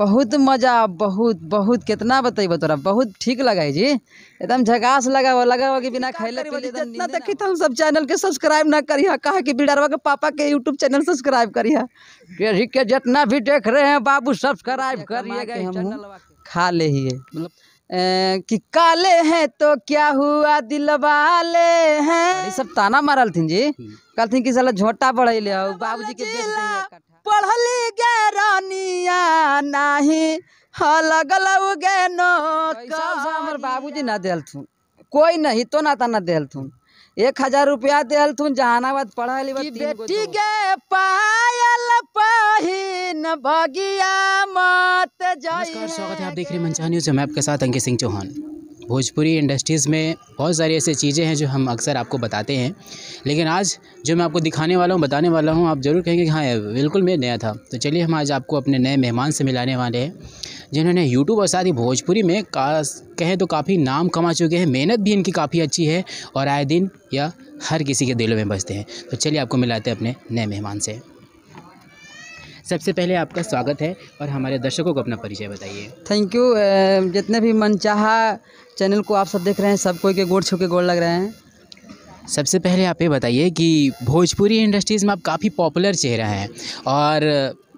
बहुत मज़ा बहुत बहुत कितना बतेबो तोरा बहुत ठीक लगा जी एकदम झकास लगा हुआ लगा हुआ कि बिना खाइले जितना देखी तो हम सब चैनल के सब्सक्राइब ना करी हाँ, कहा कि बिडरवा के पापा के यूट्यूब चैनल सब्सक्राइब करी है हाँ। के जितना भी देख रहे हैं बाबू सब्सक्राइब करिएगा हम खा ले ही मतलब कि काले हैं तो क्या हुआ दिलवाले हैं सब ताना मारल थी जी हम्म। कल थी कि साला झोटा बढ़े बाबूजी के पढ़ली गे रानिया नाही लगल गे तो बाबू जी ना दिल कोई नहीं तो ना ना दिल थून एक हजार रुपया दिल थून जहानाबाद पढ़ल बेटी गे पायल पहन बगिया मत जाए स्वागत है आप देख रहे हैं मंचा न्यूज हम आपके साथ अंकित सिंह चौहान भोजपुरी इंडस्ट्रीज़ में बहुत सारी ऐसी चीज़ें हैं जो हम अक्सर आपको बताते हैं लेकिन आज जो मैं आपको दिखाने वाला हूँ बताने वाला हूँ आप ज़रूर कहेंगे कि हाँ बिल्कुल मैं नया था तो चलिए हम आज आपको अपने नए मेहमान से मिलाने वाले हैं जिन्होंने यूट्यूब और साथ ही भोजपुरी में का कहें तो काफ़ी नाम कमा चुके हैं मेहनत भी इनकी काफ़ी अच्छी है और आए दिन या हर किसी के दिलों में बसते हैं तो चलिए आपको मिलाते हैं अपने नए मेहमान से सबसे पहले आपका स्वागत है और हमारे दर्शकों को अपना परिचय बताइए थैंक यू जितने भी मन चैनल को आप सब देख रहे हैं सब कोई के गोड़ छुके के गोड़ लग रहे हैं सबसे पहले आप ये बताइए कि भोजपुरी इंडस्ट्रीज़ में आप काफ़ी पॉपुलर चेहरा हैं और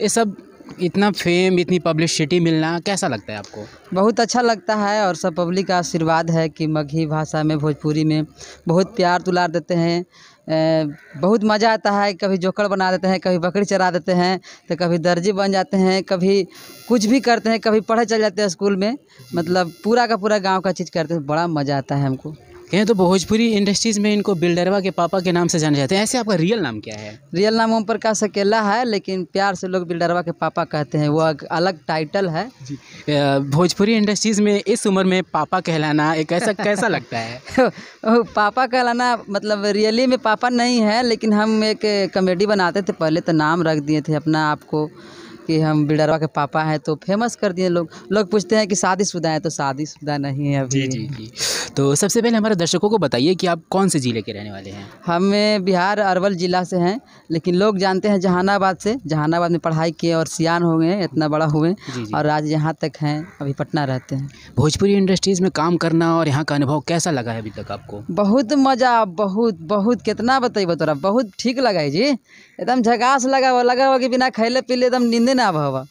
ये सब इतना फेम इतनी पब्लिसिटी मिलना कैसा लगता है आपको बहुत अच्छा लगता है और सब पब्लिक का आशीर्वाद है कि मगही भाषा में भोजपुरी में बहुत प्यार दुलार देते हैं बहुत मज़ा आता है कभी जोकर बना देते हैं कभी बकरी चरा देते हैं तो कभी दर्जी बन जाते हैं कभी कुछ भी करते हैं कभी पढ़े चले जाते हैं स्कूल में मतलब पूरा का पूरा गाँव का चीज़ करते हैं बड़ा मज़ा आता है हमको कहें तो भोजपुरी इंडस्ट्रीज़ में इनको बिल्डरवा के पापा के नाम से जाने जाते हैं ऐसे आपका रियल नाम क्या है रियल नाम ओम प्रकाश अकेला है लेकिन प्यार से लोग बिल्डरवा के पापा कहते हैं वो अलग टाइटल है भोजपुरी इंडस्ट्रीज़ में इस उम्र में पापा कहलाना एक ऐसा कैसा लगता है पापा कहलाना मतलब रियली में पापा नहीं है लेकिन हम एक कॉमेडी बनाते थे पहले तो नाम रख दिए थे अपना आपको कि हम बिडरवा के पापा हैं तो फेमस कर दिए लोग लोग पूछते हैं कि शादीशुदा है तो शादीशुदा नहीं है अभी जी जी जी तो सबसे पहले हमारे दर्शकों को बताइए कि आप कौन से ज़िले के रहने वाले हैं हमें बिहार अरवल ज़िला से हैं लेकिन लोग जानते हैं जहानाबाद से जहानाबाद में पढ़ाई किए और सियान हो गए इतना बड़ा हुए और आज यहाँ तक हैं अभी पटना रहते हैं भोजपुरी इंडस्ट्रीज़ में काम करना और यहाँ का अनुभव कैसा लगा है अभी तक आपको बहुत मज़ा बहुत बहुत कितना बताइए बतौरा बहुत ठीक लगा है जी एकदम झकास लगा हुआ लगा हुआ कि बिना खैले पीले एकदम नींदे ना आब हुआ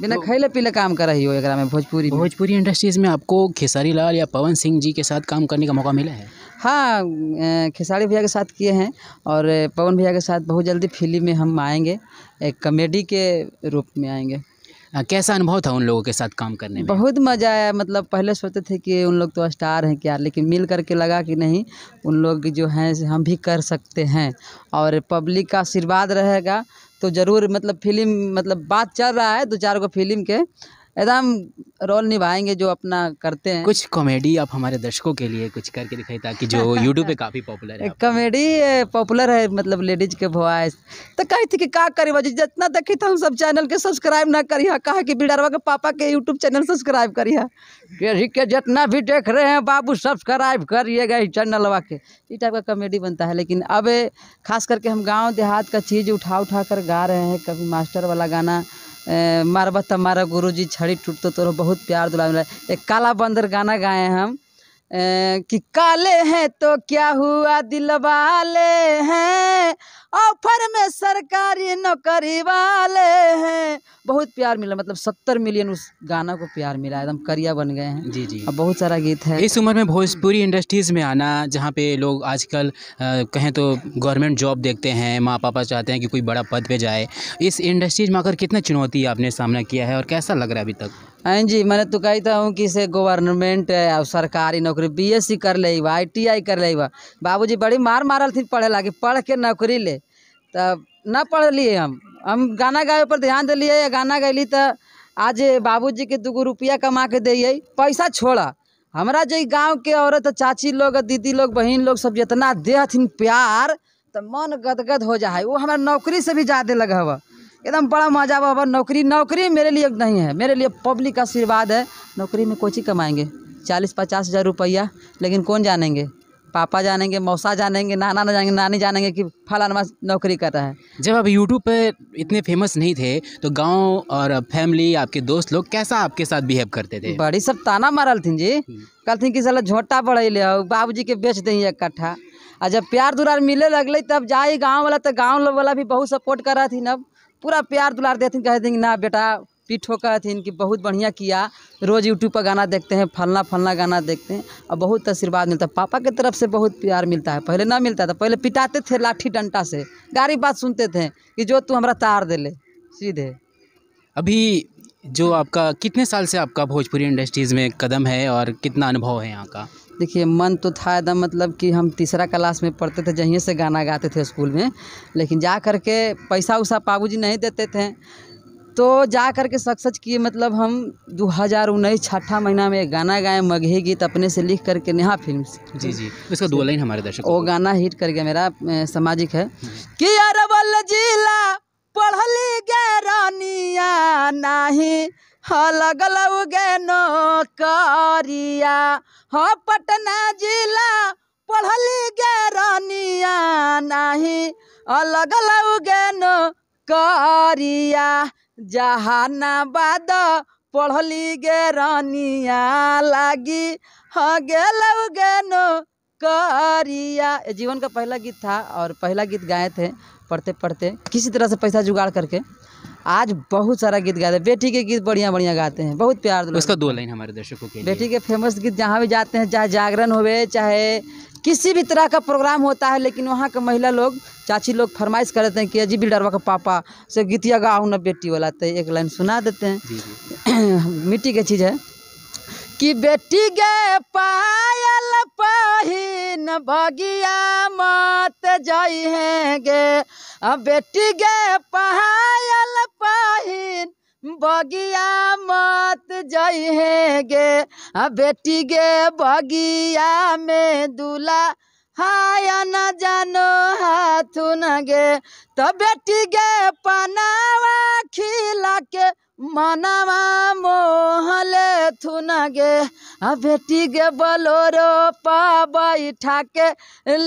बिना तो- खैले पीले काम कर रही हो एक में भोजपुरी भोजपुरी इंडस्ट्रीज़ में आपको खेसारी लाल या पवन सिंह जी के साथ काम करने का मौका मिला है हाँ खेसारी भैया के साथ किए हैं और पवन भैया के साथ बहुत जल्दी फिल्म में हम आएंगे एक कॉमेडी के रूप में आएंगे कैसा अनुभव था उन लोगों के साथ काम करने में बहुत मज़ा आया मतलब पहले सोचते थे कि उन लोग तो स्टार हैं क्या लेकिन मिल करके लगा कि नहीं उन लोग जो हैं हम भी कर सकते हैं और पब्लिक का आशीर्वाद रहेगा तो ज़रूर मतलब फिल्म मतलब बात चल रहा है दो चार गो फिल्म के एकदम रोल निभाएंगे जो अपना करते हैं कुछ कॉमेडी आप हमारे दर्शकों के लिए कुछ करके दिखाई ताकि जो यूट्यूब पे काफ़ी पॉपुलर है कॉमेडी पॉपुलर है मतलब लेडीज के वॉयस तो कही थी कि का करी वजह जितना देखी था तो हम सब चैनल के सब्सक्राइब ना करी कहा कि बीडरवा के पापा के यूट्यूब चैनल सब्सक्राइब करी के जितना भी देख रहे हैं बाबू सब्सक्राइब करिएगा इस चैनलवा के ये टाइप का कॉमेडी बनता है लेकिन अब खास करके हम गाँव देहात का चीज़ उठा उठा कर गा रहे हैं कभी मास्टर वाला गाना मारबा त मारा गुरु जी छड़ी टूट तोरो बहुत प्यार दुलाम एक काला बंदर गाना गाए हम अं, कि काले हैं तो क्या हुआ दिल वाले हैं ऑफर में सरकारी नौकरी वाले हैं बहुत प्यार मिला मतलब सत्तर मिलियन उस गाना को प्यार मिला एकदम करिया बन गए हैं जी जी अब बहुत सारा गीत है इस उम्र में भोजपुरी इंडस्ट्रीज़ में आना जहाँ पे लोग आजकल कहें तो गवर्नमेंट जॉब देखते हैं माँ पापा चाहते हैं कि कोई बड़ा पद पे जाए इस इंडस्ट्रीज में आकर कितना चुनौती आपने सामना किया है और कैसा लग रहा है अभी तक हाँ जी मैंने तो कहता हूँ कि से गवर्नमेंट और सरकारी नौकरी बीएससी कर ले आईटीआई आई टी आई कर ले बाबूजी बड़ी मार मारल थी पढ़े लगे पढ़ के नौकरी ले तब ना पढ़ लिए हम हम गाना गावे पर ध्यान दिलिए गाना गैली तो आज बाबूजी के दूगो रुपया कमा के दिए पैसा छोड़ा हमारा जो गाँव के औरत चाची लोग दीदी लोग बहन लोग सब जितना दे प्यार तो मन गदगद हो जा वो हमारा नौकरी से भी ज़्यादा लगा हुआ एकदम बड़ा मजा बाबा नौकरी नौकरी मेरे लिए नहीं है मेरे लिए पब्लिक का आशीर्वाद है नौकरी में कोची कमाएंगे चालीस पचास हज़ार रुपया लेकिन कौन जानेंगे पापा जानेंगे मौसा जानेंगे नाना ना जानेंगे नानी जानेंगे कि फलाना नौकरी कर रहा है जब आप यूट्यूब पे इतने फेमस नहीं थे तो गांव और फैमिली आपके दोस्त लोग कैसा आपके साथ बिहेव करते थे बड़ी सब ताना मारल थी जी हम्म। कल थी कि चलो झोटा बढ़े ले बाबू जी के बेच दें एक कट्ठा और जब प्यार दुरार मिले लगल तब जाए गाँव वाला तो गाँव वाला भी बहुत सपोर्ट कर रहा थी अब पूरा प्यार दुलार देते कहते हैं ना बेटा पीठ होकर हथिन कि बहुत बढ़िया किया रोज़ यूट्यूब पर गाना देखते हैं फलना फलना गाना देखते हैं और बहुत आशीर्वाद मिलता है पापा की तरफ से बहुत प्यार मिलता है पहले ना मिलता था पहले पिटाते थे लाठी डंटा से गारी बात सुनते थे कि जो तू हमारा तार दे ले सीधे अभी जो आपका कितने साल से आपका भोजपुरी इंडस्ट्रीज़ में कदम है और कितना अनुभव है यहाँ का देखिए मन तो था एकदम मतलब कि हम तीसरा क्लास में पढ़ते थे जहीं से गाना गाते थे स्कूल में लेकिन जा कर के पैसा उसा जी नहीं देते थे तो जा कर के सच सच किए मतलब हम दो हज़ार उन्नीस छठा महीना में गाना गाए मगही गीत अपने से लिख करके नेहा फिल्म जी जी इसका दो लाइन हमारे दर्शक वो गाना हिट कर गया मेरा सामाजिक है हम्म। कि जिला पढ़ली गे रानिया नाही लगल गे नौकरिया हो हाँ, पटना जिला पढ़ली गे रानिया नाही लगल गे नौकरिया जहानाबाद पढ़ली गे रानिया लागी हो गेल गे नौकरिया जीवन का पहला गीत था और पहला गीत गाए थे पढ़ते पढ़ते किसी तरह से पैसा जुगाड़ करके आज बहुत सारा गीत गाते हैं बेटी के गीत बढ़िया बढ़िया गाते हैं बहुत प्यार दो उसका दो लाइन हमारे दर्शकों के बेटी के फेमस गीत जहाँ भी जाते हैं चाहे जागरण हो चाहे किसी भी तरह का प्रोग्राम होता है लेकिन वहाँ के महिला लोग चाची लोग फरमाइश कर देते हैं कि अजी डरवा का पापा से गीतिया गाऊ ना बेटी वाला तो एक लाइन सुना देते हैं मिट्टी की चीज़ है कि बेटी गे पायल पहिन भगिया मत जाई है गे बेटी गे पायल पहिन बगिया मत जाई है गे बेटी गे बगिया में दूल्हा हाय न जानो हाथुन गे तो बेटी गे पनावा खिला के মানামা মোহলে থুনাগে বেটিকে বলোরো पाबाई ठाके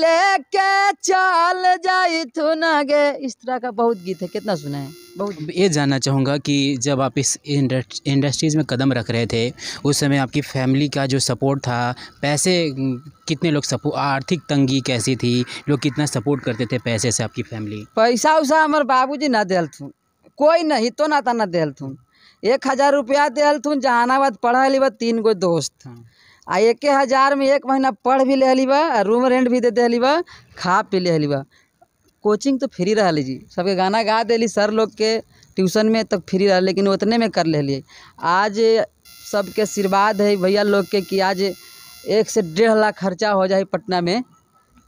लेके चल जाई थुनागे इस तरह का बहुत गीत है कितना सुना है बहुत ये जानना चाहूँगा कि जब आप इस इंडस्ट्रीज़ में कदम रख रहे थे उस समय आपकी फैमिली का जो सपोर्ट था पैसे कितने लोग सपोर्ट आर्थिक तंगी कैसी थी लोग कितना सपोर्ट करते थे पैसे से आपकी फैमिली पैसा उसा हमारे जी ना दिल थू कोई नहीं तो ना दिल थून एक हज़ार रुपया दिल थून जहानाबाद पढ़ बा तीन गो दोस्त आ एक हज़ार में एक महीना पढ़ भी ले बा रूम रेंट भी दे दिली बा खा पी ले बा कोचिंग तो फ्री रहा जी सबके गाना गा दिली सर लोग के ट्यूशन में तक फ्री रहा लेकिन उतने में कर ले आज सबके आशीर्वाद है भैया लोग के कि आज एक से डेढ़ लाख खर्चा हो जाए पटना में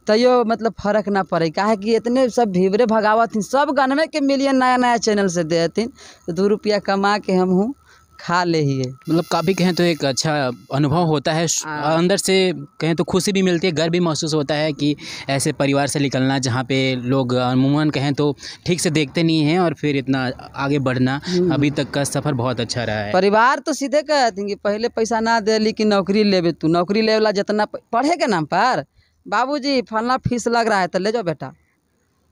तैयो मतलब फर्क ना पड़े काहे कि इतने सब भीवरे भगावत सब गनवे के मिलियन नया नया चैनल से दे हथिन तो दो रुपया कमा के हम हूँ खा ले ही है मतलब काफ़ी कहें तो एक अच्छा अनुभव होता है अंदर से कहें तो खुशी भी मिलती है गर्व भी महसूस होता है कि ऐसे परिवार से निकलना जहाँ पे लोग अमूमन कहें तो ठीक से देखते नहीं हैं और फिर इतना आगे बढ़ना हम्म। अभी तक का सफ़र बहुत अच्छा रहा है परिवार तो सीधे कहते हैं कि पहले पैसा ना दे कि नौकरी लेवे तू नौकरी लेवला जितना पढ़े के नाम पर बाबूजी फलना फीस लग रहा है तो ले जाओ बेटा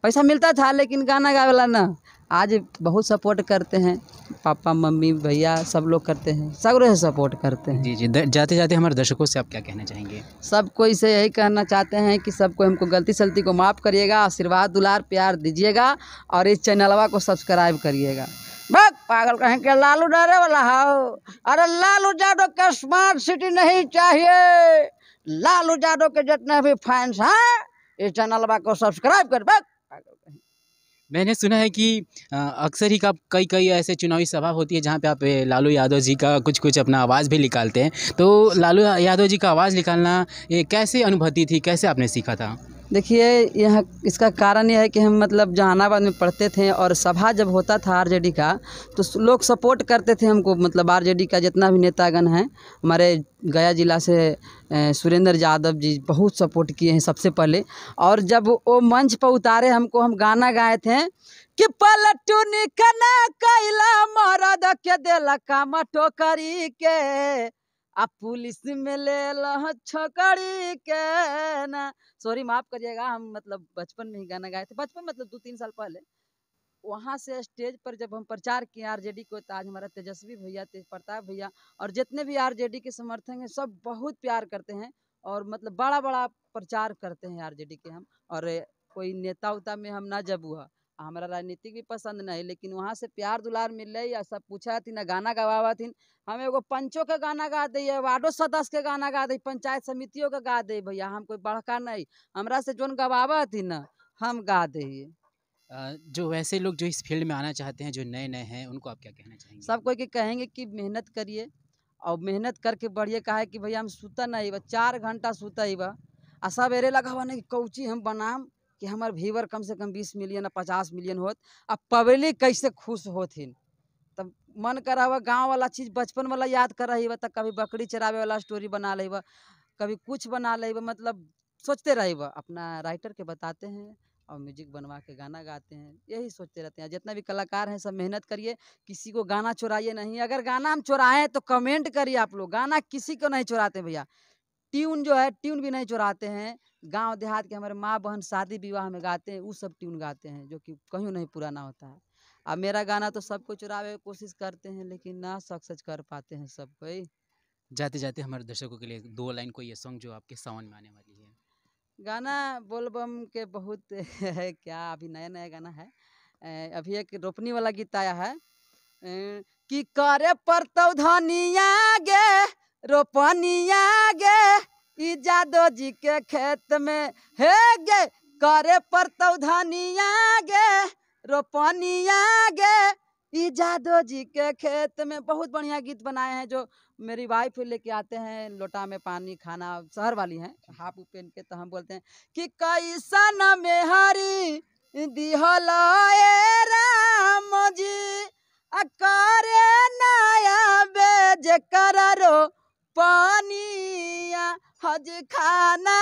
पैसा मिलता था लेकिन गाना गा वाला ना आज बहुत सपोर्ट करते हैं पापा मम्मी भैया सब लोग करते हैं सब लोग सपोर्ट करते हैं जी जी जाते जाते हमारे दर्शकों से आप क्या कहना चाहेंगे सबको इसे यही कहना चाहते हैं कि सबको हमको गलती सलती को माफ़ करिएगा आशीर्वाद दुलार प्यार दीजिएगा और इस चैनलवा को सब्सक्राइब करिएगा बस पागल कहें के लालू डरे वाला हो अरे लालू जाडो का स्मार्ट सिटी नहीं चाहिए लालू यादव के जितने भी फैंस हैं इस चैनल को सब्सक्राइब कर मैंने सुना है कि अक्सर ही का कई कई ऐसे चुनावी सभा होती है जहाँ पे आप लालू यादव जी का कुछ कुछ अपना आवाज़ भी निकालते हैं तो लालू यादव जी का आवाज़ निकालना ये कैसे अनुभूति थी कैसे आपने सीखा था देखिए यह इसका कारण यह है कि हम मतलब जहानाबाद में पढ़ते थे और सभा जब होता था आरजेडी का तो लोग सपोर्ट करते थे हमको मतलब आरजेडी का जितना भी नेतागण हैं हमारे गया जिला से सुरेंद्र यादव जी बहुत सपोर्ट किए हैं सबसे पहले और जब वो मंच पर उतारे हमको हम गाना गाए थे कि पलटू निकना कैला मरद के दिल मटो करी के आप पुलिस में ले लो छोकरी के ना सॉरी माफ करिएगा हम मतलब बचपन में ही गाना गाए थे बचपन मतलब दो तीन साल पहले वहाँ से स्टेज पर जब हम प्रचार किए आरजेडी को तो आज हमारा तेजस्वी भैया तेज प्रताप भैया और जितने भी आरजेडी के समर्थक हैं सब बहुत प्यार करते हैं और मतलब बड़ा बड़ा प्रचार करते हैं आरजेडी के हम और कोई नेता उता में हम ना जब हुआ हमारा राजनीतिक भी पसंद नहीं लेकिन वहाँ से प्यार दुलार मिल रही है सब पूछा थी ना गाना गवावा थी हम एगो पंचों के गाना गा दी वार्डो सदस्य के गाना गा दी पंचायत समितियों के गा दे भैया हम कोई बड़का नहीं हमारा से जोन गवावा थी ना हम गा दिए जो वैसे लोग जो इस फील्ड में आना चाहते हैं जो नए नए हैं उनको आप क्या कहना चाहेंगे सब कोई के कहेंगे कि मेहनत करिए और मेहनत करके बढ़िए कहा है कि भैया हम सूता नहीं बा चार घंटा सूता ही बा आ सवेरे लगा हुआ नहीं कौची हम बनाम कि हमार व्यूवर कम से कम बीस मिलियन पचास मिलियन होत अब पब्लिक कैसे खुश होथिन तब मन करा हुआ गाँव वाला चीज़ बचपन वाला याद कर रही तब कभी बकरी चरावे वाला स्टोरी बना ले कभी कुछ बना ले मतलब सोचते रह अपना राइटर के बताते हैं और म्यूजिक बनवा के गाना गाते हैं यही सोचते रहते हैं जितना भी कलाकार हैं सब मेहनत करिए किसी को गाना चुराइए नहीं अगर गाना हम चुराएं तो कमेंट करिए आप लोग गाना किसी को नहीं चुराते भैया ट्यून जो है ट्यून भी नहीं चुराते हैं गांव देहात के हमारे माँ बहन शादी विवाह में गाते हैं वो सब ट्यून गाते हैं जो कि कहीं नहीं पुराना होता है अब मेरा गाना तो सबको चुरावे की कोशिश करते हैं लेकिन ना सक्सेस कर पाते हैं सब कोई जाते जाते हमारे दर्शकों के लिए दो लाइन कोई ये सॉन्ग जो आपके सावन में आने वाली है गाना बोलबम के बहुत है क्या अभी नया नया गाना है अभी एक रोपनी वाला गीत आया है कि करे पर तो धनिया गे रोपनिया गे जादो जी के खेत में हे गे करे पर तो धनिया गे रोपनिया गे जादो जी के खेत में बहुत बढ़िया गीत बनाए हैं जो मेरी वाइफ लेके आते हैं लोटा में पानी खाना शहर वाली हैं हाफ पहन के तो हम बोलते हैं कि कैसन में हरी दिहल राम जी अकारे नया बेज करो पानिया हज खाना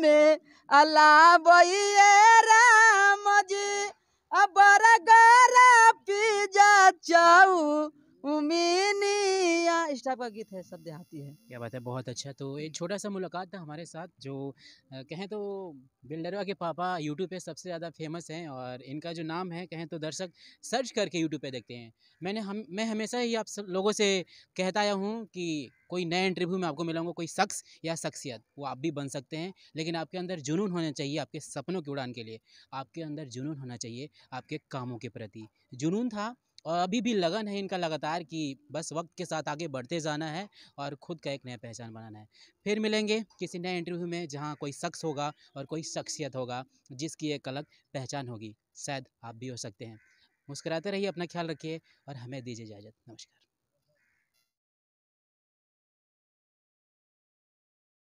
में अलाबैये राम जी अबर गर पिजा चाऊ उमिनी इस टाइप का गीत है सब देहाती है क्या बात है बहुत अच्छा तो एक छोटा सा मुलाकात था हमारे साथ जो कहें तो बिल्डरवा के पापा यूट्यूब पे सबसे ज़्यादा फेमस हैं और इनका जो नाम है कहें तो दर्शक सर्च करके यूट्यूब पे देखते हैं मैंने हम मैं हमेशा ही आप सब लोगों से कहता आया हूँ कि कोई नए इंटरव्यू में आपको मिलाऊंगा कोई शख्स या शख्सियत वो आप भी बन सकते हैं लेकिन आपके अंदर जुनून होना चाहिए आपके सपनों की उड़ान के लिए आपके अंदर जुनून होना चाहिए आपके कामों के प्रति जुनून था और अभी भी लगन है इनका लगातार कि बस वक्त के साथ आगे बढ़ते जाना है और ख़ुद का एक नया पहचान बनाना है फिर मिलेंगे किसी नए इंटरव्यू में जहाँ कोई शख्स होगा और कोई शख्सियत होगा जिसकी एक अलग पहचान होगी शायद आप भी हो सकते हैं मुस्कराते रहिए अपना ख्याल रखिए और हमें दीजिए इजाज़त नमस्कार